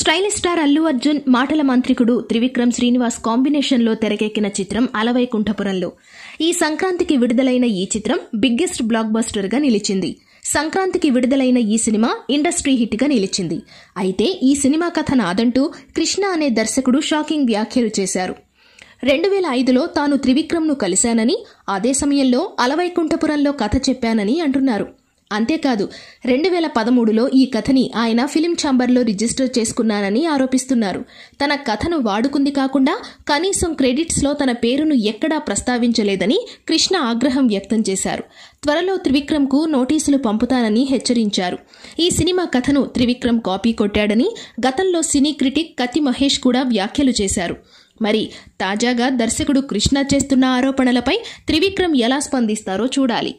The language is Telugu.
స్టైల్ స్టార్ అల్లు అర్జున్ మాటల మాంత్రికుడు త్రివిక్రమ్ శ్రీనివాస్ కాంబినేషన్లో తెరకెక్కిన చిత్రం అలవైకుంఠపురంలో ఈ సంక్రాంతికి విడుదలైన ఈ చిత్రం బిగ్గెస్ట్ బ్లాక్ గా నిలిచింది సంక్రాంతికి విడుదలైన ఈ సినిమా ఇండస్ట్రీ హిట్గా నిలిచింది అయితే ఈ సినిమా కథ నాదంటూ కృష్ణ అనే దర్శకుడు షాకింగ్ వ్యాఖ్యలు చేశారు రెండు వేల ఐదులో తాను త్రివిక్రమ్ను కలిశానని అదే సమయంలో అలవైకుంఠపురంలో కథ చెప్పానని అంటున్నారు అంతేకాదు రెండు వేల పదమూడులో ఈ కథని ఆయన ఫిలిం ఛాంబర్లో రిజిస్టర్ చేసుకున్నానని ఆరోపిస్తున్నారు తన కథను వాడుకుంది కాకుండా కనీసం క్రెడిట్స్లో తన పేరును ఎక్కడా ప్రస్తావించలేదని కృష్ణ ఆగ్రహం వ్యక్తం చేశారు త్వరలో త్రివిక్రమ్కు నోటీసులు పంపుతానని హెచ్చరించారు ఈ సినిమా కథను త్రివిక్రమ్ కాపీ కొట్టాడని గతంలో సినీ క్రిటిక్ కతి మహేష్ కూడా వ్యాఖ్యలు చేశారు మరి తాజాగా దర్శకుడు కృష్ణ చేస్తున్న ఆరోపణలపై త్రివిక్రమ్ ఎలా స్పందిస్తారో చూడాలి